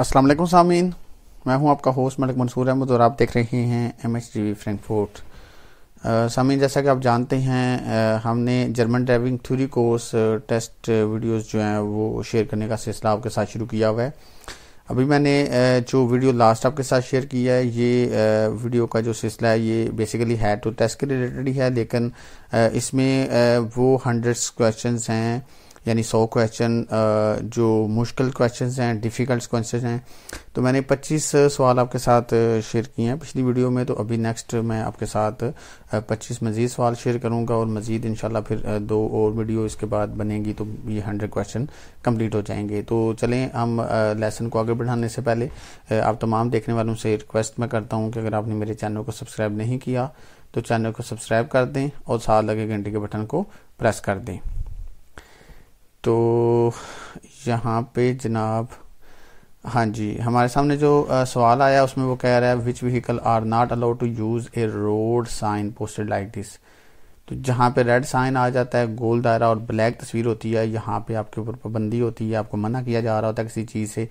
असल सामीन मैं हूं आपका होस्ट मलिक मंसूर अहमद और आप देख रहे हैं M H T V Frankfurt Sameen जैसा कि आप जानते हैं आ, हमने German driving theory course test videos जो हैं वो शेयर करने का सिलसिला आपके साथ शुरू किया हुआ है अभी मैंने जो वीडियो लास्ट आपके साथ शेयर किया है ये वीडियो का जो सिलसिला है ये बेसिकली है तो टेस्ट के रिलेटेड ही है लेकिन इसमें वो हंड्रेड्स क्वेश्चंस हैं यानी सौ क्वेश्चन जो मुश्किल क्वेश्चन हैं डिफ़िकल्ट क्वेश्चन हैं तो मैंने पच्चीस सवाल आपके साथ शेयर किए हैं पिछली वीडियो में तो अभी नेक्स्ट मैं आपके साथ पच्चीस मज़ीद सवाल शेयर करूँगा और मज़ीद इंशाल्लाह फिर दो और वीडियो इसके बाद बनेंगी तो ये हंड्रेड क्वेश्चन कम्प्लीट हो जाएंगे तो चलें हम लेसन को आगे बढ़ाने से पहले आप तमाम देखने वालों से रिक्वेस्ट मैं करता हूँ कि अगर आपने मेरे चैनल को सब्सक्राइब नहीं किया तो चैनल को सब्सक्राइब कर दें और साथ लगे घंटे के बटन को प्रेस कर दें तो यहाँ पे जनाब हाँ जी हमारे सामने जो आ, सवाल आया उसमें वो कह रहा है which vehicle are not allowed to use a road sign posted like this तो जहाँ पे रेड साइन आ जाता है गोल दायरा और ब्लैक तस्वीर होती है यहाँ पे आपके ऊपर पाबंदी होती है आपको मना किया जा रहा होता है किसी चीज़ से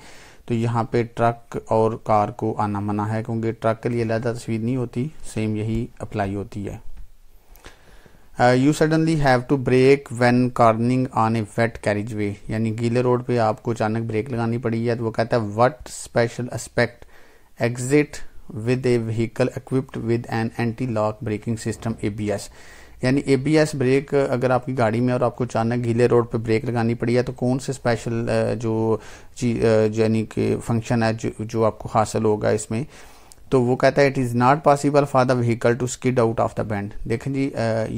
तो यहाँ पे ट्रक और कार को आना मना है क्योंकि ट्रक के लिए अलहदा तस्वीर नहीं होती सेम यही अप्लाई होती है uh, you suddenly have to brake when cornering on a wet carriageway यानी गीले रोड पे आपको अचानक ब्रेक लगानी पड़ी है तो वो कहता है what special aspect exist with a vehicle equipped with an anti lock braking system A B S यानी एस ब्रेक अगर आपकी गाड़ी में और आपको अचानक गीले रोड पर ब्रेक लगानी पड़ी है तो कौन से स्पेशल uh, जो uh, यानी कि फंक्शन है जो, जो आपको हासिल होगा इसमें तो वो कहता है it is not possible for the vehicle to skid out of the bend देखें जी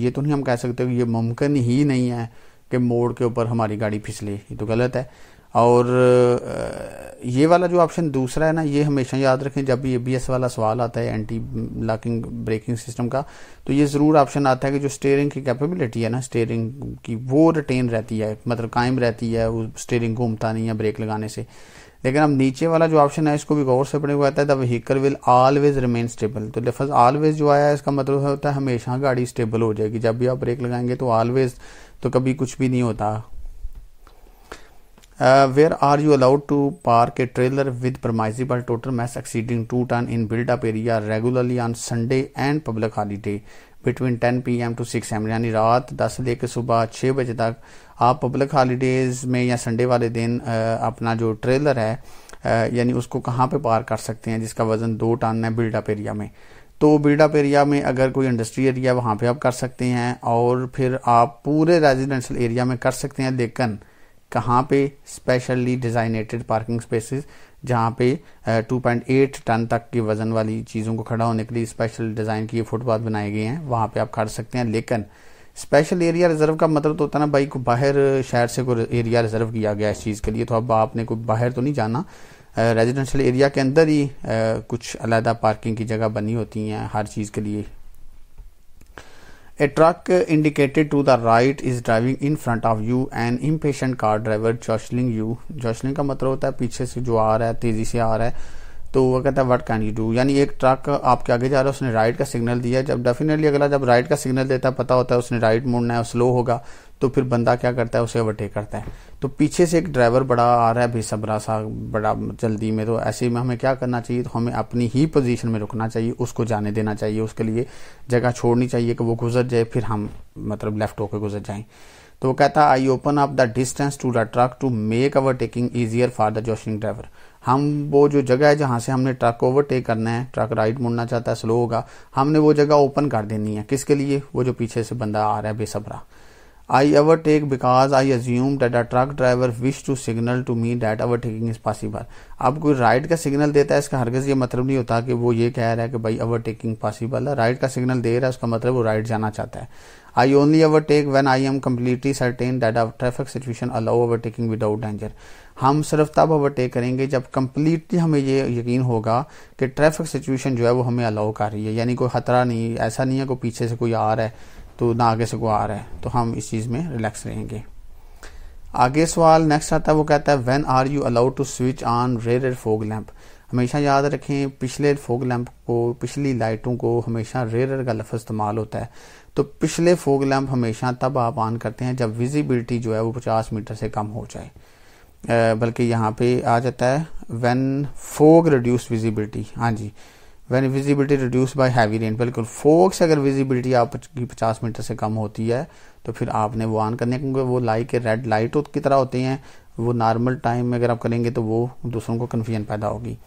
ये तो नहीं हम कह सकते ये मुमकिन ही नहीं है कि मोड़ के ऊपर हमारी गाड़ी फिसले ये तो गलत है और ये वाला जो ऑप्शन दूसरा है ना ये हमेशा याद रखें जब भी ए बी एस वाला सवाल आता है एंटी लॉकिंग ब्रेकिंग सिस्टम का तो ये ज़रूर ऑप्शन आता है कि जो स्टेयरिंग की कैपेबिलिटी है ना स्टेयरिंग की वो रिटेन रहती है मतलब कायम रहती है वो स्टेयरिंग घूमता नहीं है ब्रेक लगाने से लेकिन अब नीचे वाला जो ऑप्शन है इसको भी गौर से पढ़ने को आता है the vehicle will always remain stable तो लफज ऑलवेज जो आया है इसका मतलब होता है हमेशा गाड़ी स्टेबल हो जाएगी जब भी आप ब्रेक लगाएंगे तो ऑलवेज तो कभी कुछ भी नहीं होता where are you allowed to park a trailer with with total mass exceeding two tonne in built up area regularly on Sunday and public holiday between ten P M to six M यानी रात दस लेकर सुबह छः बजे तक आप public holidays में या संडे वाले दिन uh, अपना जो ट्रेलर है uh, यानी उसको कहाँ पे पार कर सकते हैं जिसका वजन दो टन है बिल्डअप एरिया में तो बिल्डअप एरिया में अगर कोई इंडस्ट्री एरिया वहाँ पे आप कर सकते हैं और फिर आप पूरे रेजिडेंशियल एरिया में कर सकते हैं लेकिन कहाँ पे स्पेशली डिज़ाइनेटेड पार्किंग स्पेसेस जहाँ पे 2.8 टन तक की वज़न वाली चीज़ों को खड़ा होने के लिए स्पेशल डिज़ाइन की फुटपाथ बनाए गए हैं वहाँ पे आप खड़ सकते हैं लेकिन स्पेशल एरिया रिजर्व का मतलब तो होता है ना भाई को बाहर शहर से कोई एरिया रिजर्व किया गया इस चीज़ के लिए तो अब आपने कोई बाहर तो नहीं जाना रेजिडेंशियल एरिया के अंदर ही कुछ अलहदा पार्किंग की जगह बनी होती हैं हर चीज़ के लिए A truck indicated to the right is driving in front of you. An impatient car driver jostling you. Jostling का मतलब होता है पीछे से जो आ रहा है तेजी से आ रहा है तो वो कहता है वट कैन यू डू यानी एक ट्रक आपके आगे जा रहा है उसने राइट का सिग्नल दिया जब डेफिनेटली अगला जब राइट का सिग्नल देता है पता होता है उसने राइट मुड़ना है स्लो होगा तो फिर बंदा क्या करता है उसे ओवरटेक करता है तो पीछे से एक ड्राइवर बड़ा आ रहा है सबरा सा बड़ा जल्दी में तो ऐसे में हमें क्या करना चाहिए तो हमें अपनी ही पोजीशन में रुकना चाहिए उसको जाने देना चाहिए उसके लिए जगह छोड़नी चाहिए कि वो गुजर जाए फिर हम मतलब लेफ्ट होकर गुजर जाए तो वो कहता है I open up the distance to the truck to make overtaking easier for the joshing driver हम वो जो जगह है जहाँ से हमने ट्रक को ओवरटेक करना है ट्रक राइट मुड़ना चाहता है स्लो होगा हमने वो जगह ओपन कर देनी है किसके लिए वो जो पीछे से बंदा आ रहा है बेसबरा take because I I that a truck driver wish to signal to me that overtaking is possible अब कोई राइट का सिग्नल देता है इसका हरगज ये मतलब नहीं होता कि वो ये कह रहा है कि भाई टेकिंग पॉसिबल है राइट का सिग्नल दे रहा है उसका मतलब वो राइट जाना चाहता है I only overtake when I am completely certain that our traffic situation allow overtaking without danger हम सिर्फ तब ओवरटेक करेंगे जब कम्प्लीटली हमें ये यकीन होगा कि ट्रैफिक सिचुएशन जो है वो हमें अलाउ कर रही है यानी कोई खतरा नहीं ऐसा नहीं है कोई पीछे से कोई आ रहा है तो ना आगे से को आ रहा है तो हम इस चीज़ में रिलैक्स रहेंगे आगे सवाल नेक्स्ट आता है वो कहता है when are you allowed to switch on rear fog lamp हमेशा याद रखें पिछले फोग लैंप को पिछली लाइटों को हमेशा रेरर का लफ इस्तेमाल होता है तो पिछले फोग लैंप हमेशा तब आप ऑन करते हैं जब विजिबिलिटी जो है वो पचास मीटर से कम हो जाए बल्कि यहाँ पे आ जाता है व्हेन फोग रिड्यूस विजिबिलिटी हाँ जी when visibility reduce by heavy rain बिल्कुल फोक्स अगर विजिबिलिटी आपकी पचास मीटर से कम होती है तो फिर आपने वो ऑन करने क्योंकि वो लाइट के रेड लाइट की तरह होते हैं वो नॉर्मल टाइम में अगर आप करेंगे तो वो दूसरों को कन्फ्यूजन पैदा होगी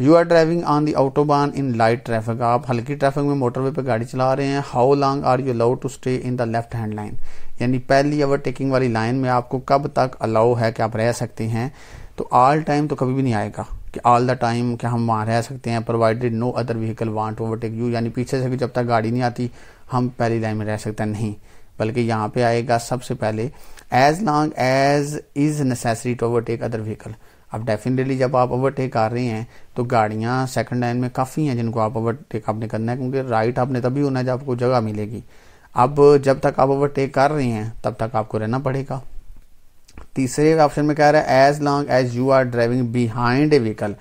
you are driving on the autobahn in light traffic आप हल्की ट्रैफिक में मोटरवे पर गाड़ी चला रहे हैं how long are you allowed to stay in the left hand line यानी पहली ओवरटेकिंग वाली लाइन में आपको कब तक अलाउ है कि आप रह सकते हैं तो ऑल टाइम तो कभी भी नहीं आएगा कि ऑल द टाइम कि हम वहाँ रह सकते हैं provided no other vehicle want overtake you यानी पीछे से भी जब तक गाड़ी नहीं आती हम पहली लाइन में रह सकते हैं नहीं बल्कि यहाँ पे आएगा सबसे पहले as long as is necessary to overtake other vehicle अब डेफिनेटली जब आप ओवरटेक कर रहे हैं तो गाड़ियाँ सेकंड लाइन में काफ़ी हैं जिनको आप ओवरटेक आपने करना है क्योंकि राइट आपने तभी होना है जब आपको जगह मिलेगी अब जब तक आप ओवरटेक कर रहे हैं तब तक आपको रहना पड़ेगा तीसरे ऑप्शन में कह रहा है as long as you are driving behind a vehicle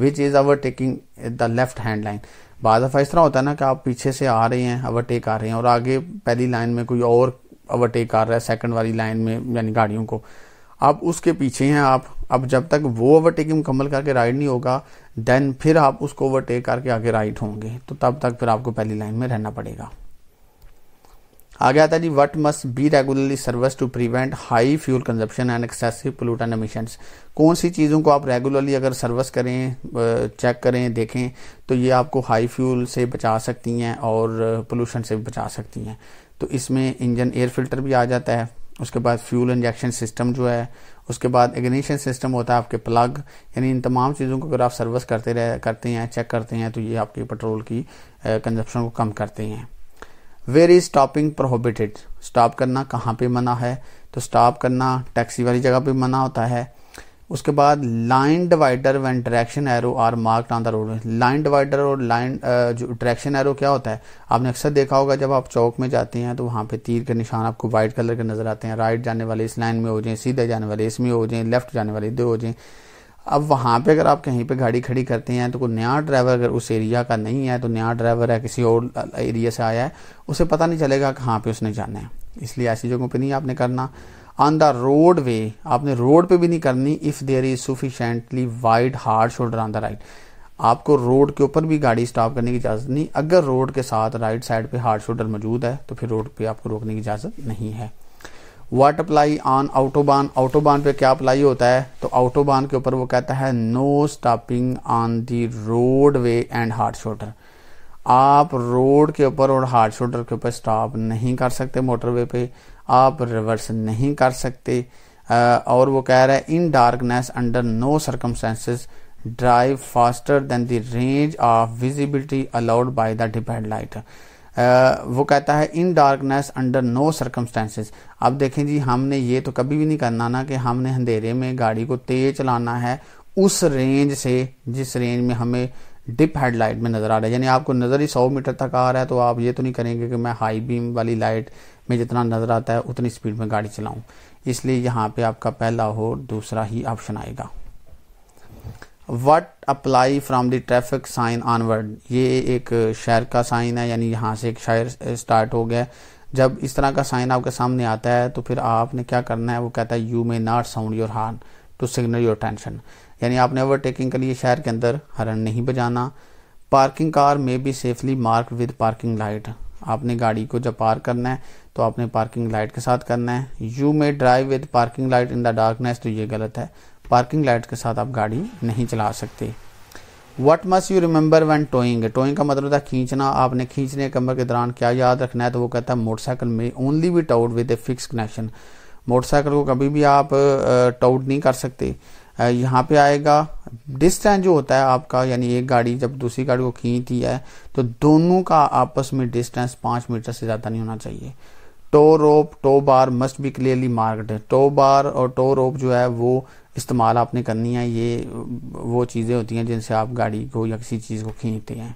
which is overtaking the left hand line बाद दफा इस तरह होता है ना कि आप पीछे से आ रहे हैं ओवरटेक आ रहे हैं और आगे पहली लाइन में कोई और ओवरटेक आ रहा है सेकंड वाली लाइन में यानी गाड़ियों को आप उसके पीछे हैं आप अब जब तक वो ओवरटेकिंग मुकम्मल करके राइड नहीं होगा देन फिर आप उसको ओवरटेक करके आगे राइड होंगे तो तब तक फिर आपको पहली लाइन में रहना पड़ेगा आगे आता है जी what must be regularly service to prevent high fuel consumption and excessive pollutant emission कौन सी चीज़ों को आप रेगुलरली अगर सर्विस करें चेक करें देखें तो ये आपको हाई फ्यूल से बचा सकती हैं और पोलूशन से भी बचा सकती हैं तो इसमें इंजन एयर फिल्टर भी आ जाता है उसके बाद फ्यूल इंजेक्शन सिस्टम जो है उसके बाद इग्निशन सिस्टम होता है आपके प्लग यानी इन तमाम चीज़ों को अगर आप सर्विस करते रह करते हैं चेक करते हैं तो ये आपके पेट्रोल की कंजप्शन को कम करते हैं where is stopping prohibited stop करना कहाँ पे मना है तो स्टॉप करना टैक्सी वाली जगह पे मना होता है उसके बाद line divider one traction arrow are marked on the road line divider और लाइन जो ट्रैक्शन एरो क्या होता है आपने अक्सर देखा होगा जब आप चौक में जाते हैं तो वहाँ पे तीर के निशान आपको व्हाइट कलर के नजर आते हैं राइट जाने वाले इस लाइन में हो जाए सीधे जाने वाले इसमें हो जाए लेफ्ट जाने वाले दो हो जाए अब वहाँ पे अगर आप कहीं पे गाड़ी खड़ी करते हैं तो कोई नया ड्राइवर अगर उस एरिया का नहीं है तो नया ड्राइवर है किसी और एरिया से आया है उसे पता नहीं चलेगा कहाँ पे उसने जाना है इसलिए ऐसी जगहों पे नहीं आपने करना ऑन द रोड वे आपने रोड पे भी नहीं करनी if there is sufficiently wide hard shoulder on the right आपको रोड के ऊपर भी गाड़ी स्टॉप करने की इजाज़त नहीं अगर रोड के साथ राइट साइड पे हार्ड शोल्डर मौजूद है तो फिर रोड पे आपको रोकने की इजाज़त नहीं है वाट अप्लाई ऑन आउटोबान आउटोबान पे क्या अप्लाई होता है तो आउटोबान के ऊपर वो कहता है no stopping on the road way and hard shoulder आप रोड के ऊपर और हार्ड शोल्डर के ऊपर स्टॉप नहीं कर सकते मोटरवे पे आप रिवर्स नहीं कर सकते और वो कह रहा है in darkness under no circumstances drive faster than the range of visibility allowed by the dipped light वो कहता है in darkness under no circumstances अब देखें जी हमने ये तो कभी भी नहीं करना ना कि हमने अंधेरे में गाड़ी को तेज चलाना है उस रेंज से जिस रेंज में हमें डिप हेडलाइट में नज़र आ रहा है यानी आपको नज़र ही सौ मीटर तक आ रहा है तो आप ये तो नहीं करेंगे कि मैं हाई बीम वाली लाइट में जितना नज़र आता है उतनी स्पीड में गाड़ी चलाऊं इसलिए यहाँ पे आपका पहला और दूसरा ही ऑप्शन आएगा what apply from the traffic sign onward ये एक शहर का साइन है यानी यहाँ से एक शायर स्टार्ट हो गया जब इस तरह का साइन आपके सामने आता है तो फिर आपने क्या करना है वो कहता है you may not sound your horn to signal your tension यानी आपने ओवरटेकिंग के लिए शहर के अंदर हरन नहीं बजाना पार्किंग कार में भी safely mark with parking light आपने गाड़ी को जब पार्क करना है तो आपने पार्किंग लाइट के साथ करना है you may drive with parking light in the darkness तो ये गलत है पार्किंग लाइट के साथ आप गाड़ी नहीं चला सकते what must you remember when towing towing का मतलब था खींचना आपने खींचने कमर के दौरान क्या याद रखना है तो वो कहता है मोटरसाइकिल में only be towed with a fix connection motorcycle को कभी भी आप टाउट नहीं कर सकते यहाँ पे आएगा डिस्टेंस जो होता है आपका यानी एक गाड़ी जब दूसरी गाड़ी को खींचती है तो दोनों का आपस में डिस्टेंस पांच मीटर से ज़्यादा नहीं होना चाहिए tow rope tow bar must be clearly marked tow bar और टो रोप जो है वो इस्तेमाल आपने करनी है ये वो चीज़ें होती हैं जिनसे आप गाड़ी को या किसी चीज़ को खींचते हैं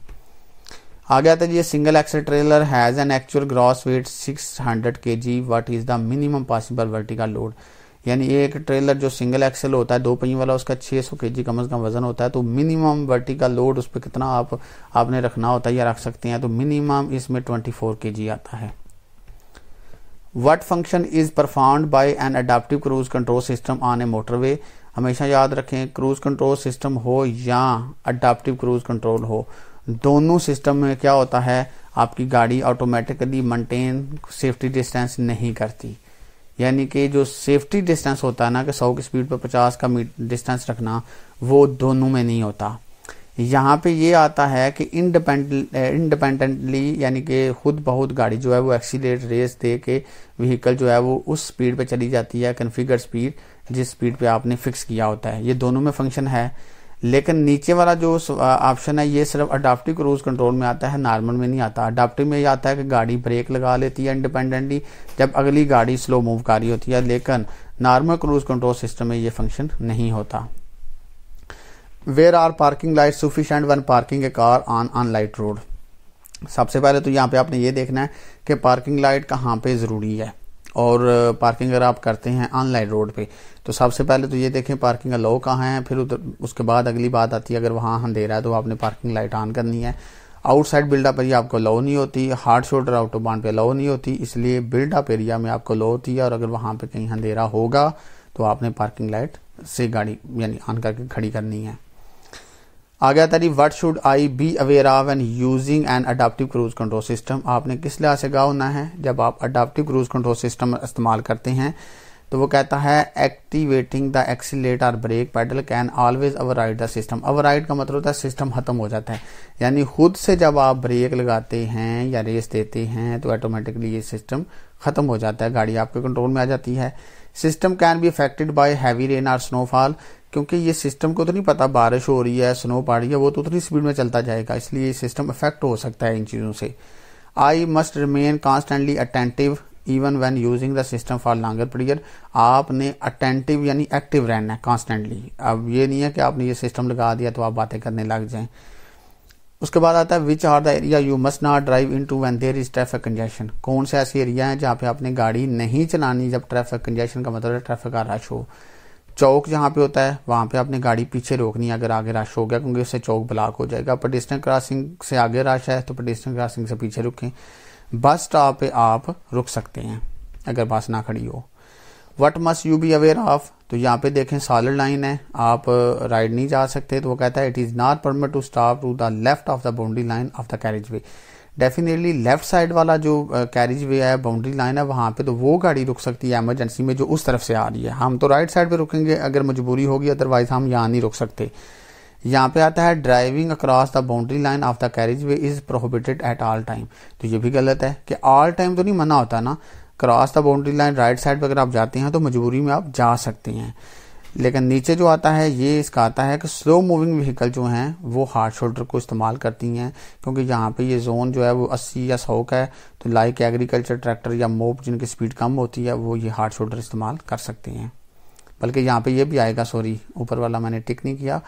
आगे आता है जी single axle trailer has an actual gross weight 600 hundred K G what is the minimum possible vertical load यानी एक ट्रेलर जो सिंगल एक्सल होता है दो पहिए वाला उसका 600 सौ के जी कम अज़ कम वजन होता है तो मिनिमम वर्टिकल लोड उस पर कितना आप आपने रखना होता है या रख सकते हैं तो मिनिमम इसमें ट्वेंटी फोर के जी आता है what function is performed by an adaptive cruise control system on a motorway हमेशा याद रखें क्रूज कंट्रोल सिस्टम हो या अडाप्टिव क्रूज कंट्रोल हो दोनों सिस्टम में क्या होता है आपकी गाड़ी ऑटोमेटिकली मेंटेन सेफ्टी डिस्टेंस नहीं करती यानी कि जो सेफ्टी डिस्टेंस होता है ना कि सौ की स्पीड पर पचास का डिस्टेंस रखना वो दोनों में नहीं होता यहाँ पे ये आता है कि इंडिपेंडेंट इंडिपेंडेंटली यानी कि खुद बहुत गाड़ी जो है वो एक्सीलेट रेस दे के व्हीकल जो है वो उस स्पीड पे चली जाती है कन्फिगर स्पीड जिस स्पीड पे आपने फिक्स किया होता है ये दोनों में फंक्शन है लेकिन नीचे वाला जो ऑप्शन है ये सिर्फ अडाप्टिव क्रूज कंट्रोल में आता है नॉर्मल में नहीं आता अडाप्टिव में ये आता है कि गाड़ी ब्रेक लगा लेती है इंडिपेंडेंटली जब अगली गाड़ी स्लो मूव कर रही होती है लेकिन नॉर्मल क्रूज कंट्रोल सिस्टम में ये फंक्शन नहीं होता where are parking light sufficient when parking a car on light road सबसे पहले तो यहाँ पे आपने ये देखना है कि पार्किंग लाइट कहाँ पे ज़रूरी है और पार्किंग अगर आप करते हैं लाइट रोड पे तो सबसे पहले तो ये देखें पार्किंग अलाउ कहाँ है फिर उधर उसके बाद अगली बात आती है अगर वहाँ अंधेरा है तो आपने पार्किंग लाइट ऑन करनी है आउटसाइड बिल्डअप एरिया आपको लो नहीं होती हार्ड शोल्डर आउटोबान पे लो नहीं होती इसलिए बिल्डअप एरिया में आपको लो होती है और अगर वहाँ पर कहीं अंधेरा होगा तो आपने पार्किंग लाइट से गाड़ी यानी ऑन करके खड़ी करनी है आ था तारी what should I be aware of an using an adaptive cruise control system आपने किस लिहाज से गाह होना है जब आप अडाप्टिव क्रूज कंट्रोल सिस्टम इस्तेमाल करते हैं तो वो कहता है activating the exit or brake pedal can always override the system override का मतलब होता है सिस्टम खत्म हो जाता है यानी खुद से जब आप ब्रेक लगाते हैं या रेस देते हैं तो ऑटोमेटिकली ये सिस्टम खत्म हो जाता है गाड़ी आपके कंट्रोल में आ जाती है system can be affected by heavy rain or snowfall क्योंकि ये सिस्टम को तो नहीं पता बारिश हो रही है स्नो पड़ रही है वो तो उतनी स्पीड में चलता जाएगा इसलिए ये सिस्टम अफेक्ट हो सकता है इन चीज़ों से I must remain constantly attentive even when using the system for longer period आपने अटेंटिव यानी एक्टिव रहना है कॉन्स्टेंटली अब ये नहीं है कि आपने ये सिस्टम लगा दिया तो आप बातें करने लग जाएं उसके बाद आता है which are the area you must not drive into when there is traffic congestion कौन से ऐसे एरिया है जहाँ पे आपने गाड़ी नहीं चलानी जब ट्रैफिक कंजेशन का मतलब ट्रैफिक का रश हो चौक जहाँ पे होता है वहाँ पे आपने गाड़ी पीछे रोकनी है अगर आगे रश हो गया क्योंकि उससे चौक ब्लॉक हो जाएगा पेडिस्टन क्रॉसिंग से आगे रश है तो पेडिस्टन क्रॉसिंग से पीछे रुकें बस स्टॉप पे आप रुक सकते हैं अगर बस ना खड़ी हो what must you be aware of तो यहाँ पे देखें सॉलिड लाइन है आप राइड नहीं जा सकते तो वो कहता है it is not permit to stop to the left of the boundary line of the carriageway definitely left side वाला जो कैरिज वे है बाउंड्री लाइन है वहां पे तो वो गाड़ी रुक सकती है एमरजेंसी में जो उस तरफ से आ रही है हम तो राइट साइड पे रुकेंगे अगर मजबूरी होगी अदरवाइज हम यहाँ नहीं रुक सकते यहाँ पे आता है driving across the boundary line of the carriageway is prohibited at all time तो ये भी गलत है कि ऑल टाइम तो नहीं मना होता ना cross the boundary line right side पर अगर आप जाते हैं तो मजबूरी में आप जा सकते हैं लेकिन नीचे जो आता है ये इसका आता है कि स्लो मूविंग व्हीकल जो हैं वो हार्ड शोल्डर को इस्तेमाल करती हैं क्योंकि यहाँ पे ये जोन जो है वो 80 या 100 का है तो लाइक एग्रीकल्चर ट्रैक्टर या मोप जिनकी स्पीड कम होती है वो ये हार्ड शोल्डर इस्तेमाल कर सकते हैं बल्कि यहाँ पर यह भी आएगा सॉरी ऊपर वाला मैंने टिक नहीं किया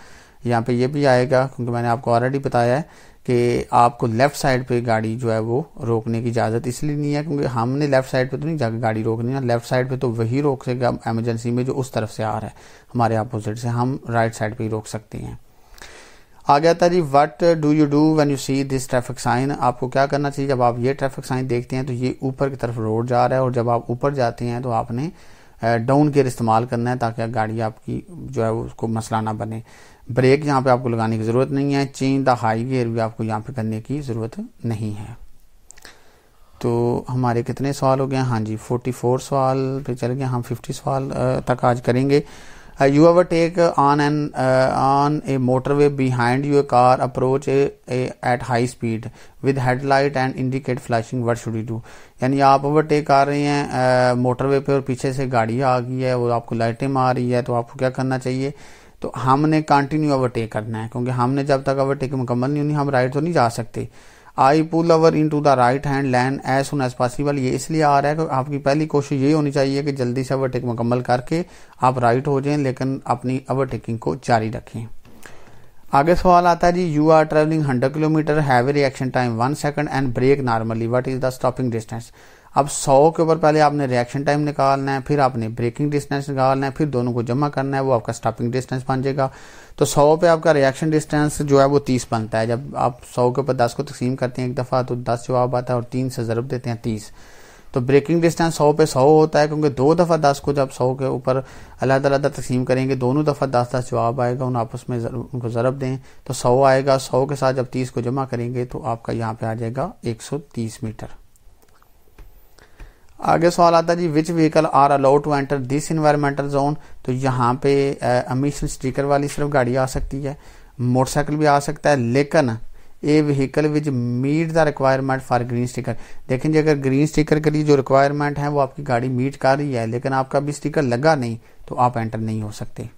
यहाँ पर यह भी आएगा क्योंकि मैंने आपको ऑलरेडी बताया है कि आपको लेफ़्ट साइड पे गाड़ी जो है वो रोकने की इजाज़त इसलिए नहीं है क्योंकि हमने लेफ़्ट साइड पे तो नहीं जाकर गाड़ी रोकनी है लेफ़्ट साइड पे तो वही रोक सकेगा एमरजेंसी में जो उस तरफ से आ रहा है हमारे अपोजिट से हम राइट साइड पे ही रोक सकते हैं आ गया था जी what do you do when you see this traffic sign आपको क्या करना चाहिए जब आप ये ट्रैफिक साइन देखते हैं तो ये ऊपर की तरफ रोड जा रहा है और जब आप ऊपर जाते हैं तो आपने डाउन गेयर इस्तेमाल करना है ताकि गाड़ी आपकी जो है उसको मसला ना बने ब्रेक यहाँ पे आपको लगाने की ज़रूरत नहीं है चेंज द हाई गेयर भी आपको यहाँ पे करने की ज़रूरत नहीं है तो हमारे कितने सवाल हो गए हाँ जी 44 सवाल पे चल गए हम 50 सवाल तक आज करेंगे you ever take on an on a motorway behind your car approach at high speed with headlight and indicate flashing what should you do यानी आप ओवरटेक कर रहे हैं मोटरवे पे और पीछे से गाड़ी आ गई है और आपको लाइटें मार रही है तो आपको क्या करना चाहिए तो हमने कंटिन्यू ओवरटेक करना है क्योंकि हमने जब तक ओवरटेक मुकम्मल नहीं होनी हम राइट तो नहीं जा सकते I pull over into the right hand lane as soon as possible ये इसलिए आ रहा है कि आपकी पहली कोशिश ये होनी चाहिए कि जल्दी से ओवरटेक मुकम्मल करके आप राइट हो जाएं लेकिन अपनी ओवरटेकिंग को जारी रखें आगे सवाल आता है जी you are travelling hundred kilometre heavy reaction time one second and brake normally what is the stopping distance अब 100 के ऊपर पहले आपने रिएक्शन टाइम निकालना है फिर आपने ब्रेकिंग डिस्टेंस निकालना है फिर दोनों को जमा करना है वो आपका स्टॉपिंग डिस्टेंस बन जाएगा तो 100 पे आपका रिएक्शन डिस्टेंस जो है वो 30 बनता है जब आप 100 के ऊपर 10 को तकसीम करते हैं एक दफ़ा तो 10 जवाब आता है और तीन से ज़रब देते हैं तीस तो ब्रेकिंग डिस्टेंस सौ पे सौ होता है क्योंकि दो दफ़ा दस को जब सौ के ऊपर अलग अलग तकसीम करेंगे दोनों दफ़ा दस दस जवाब आएगा उन आपस में जर, उनको ज़रब दें तो सौ आएगा सौ के साथ जब तीस को जमा करेंगे तो आपका यहाँ पे आ जाएगा एक सौ तीस मीटर आगे सवाल आता है जी which vehicle are allowed to enter this environmental zone तो यहाँ पे अमीशन स्टिकर वाली सिर्फ गाड़ी आ सकती है मोटरसाइकिल भी आ सकता है लेकिन a vehicle which meet the requirement for green sticker देखें जी अगर ग्रीन स्टिकर के लिए जो रिक्वायरमेंट है वो आपकी गाड़ी मीट कर रही है लेकिन आपका भी स्टिकर लगा नहीं तो आप एंटर नहीं हो सकते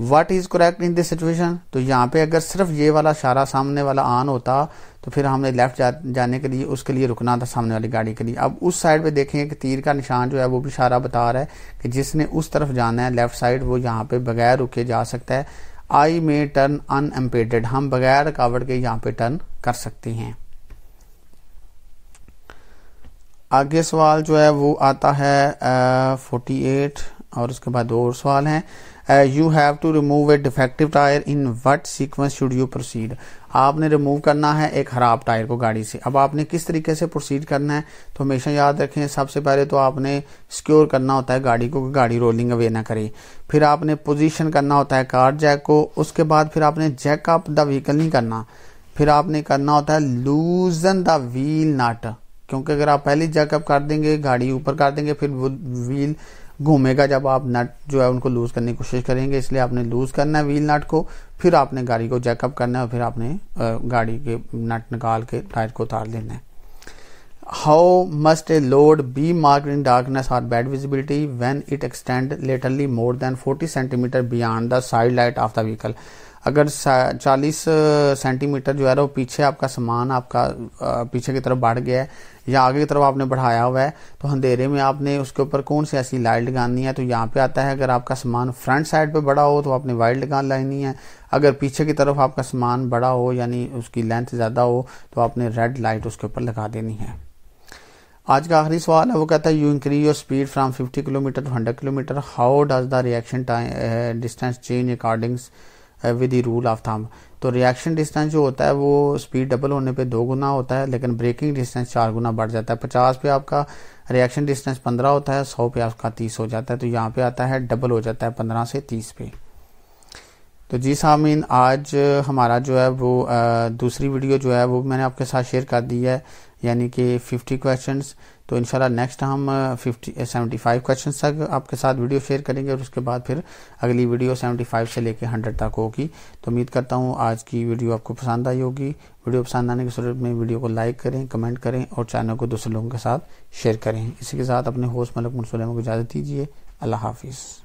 what is correct in this situation तो यहाँ पे अगर सिर्फ ये वाला इशारा सामने वाला आन होता तो फिर हमने लेफ्ट जा, जाने के लिए उसके लिए रुकना था सामने वाली गाड़ी के लिए अब उस साइड पे देखें कि तीर का निशान जो है वो भी इशारा बता रहा है कि जिसने उस तरफ जाना है लेफ्ट साइड वो यहाँ पे बगैर रुके जा सकता है आई मे टर्न अनएम्पेडेड हम बगैर रुकावट के यहाँ पे टर्न कर सकते हैं आगे सवाल जो है वो आता है फोर्टी एट और उसके बाद दो और सवाल हैं you have to remove a defective tyre in what sequence should you proceed आपने रिमूव करना है एक खराब टायर को गाड़ी से अब आपने किस तरीके से प्रोसीड करना है तो हमेशा याद रखें सबसे पहले तो आपने सिक्योर करना होता है गाड़ी को कि गाड़ी रोलिंग अवे ना करे फिर आपने पोजीशन करना होता है कार जैक को उसके बाद फिर आपने जैक अप द व्हीकल नहीं करना फिर आपने करना होता है लूजन द व्हील नट क्योंकि अगर आप पहले जैकअप कर देंगे गाड़ी ऊपर कर देंगे फिर व्हील घूमेगा जब आप नट जो है उनको लूज़ करने की कोशिश करेंगे इसलिए आपने लूज़ करना है व्हील नट को फिर आपने गाड़ी को जैकअप करना है और फिर आपने गाड़ी के नट निकाल के टायर को उतार देना है how must a load be mark in darkness और bad visibility when it extend laterally more than forty centimetre beyond the side light of the vehicle अगर चालीस सेंटीमीटर जो है वो पीछे आपका सामान आपका पीछे की तरफ बढ़ गया है या आगे की तरफ आपने बढ़ाया हुआ है तो अंधेरे में आपने उसके ऊपर कौन सी ऐसी लाइट लगानी है तो यहाँ पे आता है अगर आपका सामान फ्रंट साइड पे बड़ा हो तो आपने वाइट लगा लानी है अगर पीछे की तरफ आपका सामान बड़ा हो यानी उसकी लेंथ ज़्यादा हो तो आपने रेड लाइट उसके ऊपर लगा देनी है आज का आखिरी सवाल है वो कहता है you increase your speed from 50 kilometre to 100 kilometre how does the reaction time distance change according with the rule of thumb तो रिएक्शन डिस्टेंस जो होता है वो स्पीड डबल होने पे दो गुना होता है लेकिन ब्रेकिंग डिस्टेंस चार गुना बढ़ जाता है पचास पे आपका रिएक्शन डिस्टेंस पंद्रह होता है सौ पे आपका तीस हो जाता है तो यहाँ पे आता है डबल हो जाता है पंद्रह से तीस पे तो जी सामीन आज हमारा जो है वो दूसरी वीडियो जो है वो मैंने आपके साथ शेयर कर दी है यानी कि फिफ्टी क्वेश्चन तो इनशाला नेक्स्ट हम फिफ्टी सेवेंटी फाइव क्वेश्चन तक आपके साथ वीडियो शेयर करेंगे और उसके बाद फिर अगली वीडियो सेवेंटी फाइव से लेकर हंड्रेड तक होगी तो उम्मीद करता हूँ आज की वीडियो आपको पसंद आई होगी वीडियो पसंद आने की सूरत में वीडियो को लाइक करें कमेंट करें और चैनल को दूसरे लोगों के साथ शेयर करें इसी के साथ अपने होस्ट मलक मनसूल को इजाज़त दीजिए अल्लाह हाफिज़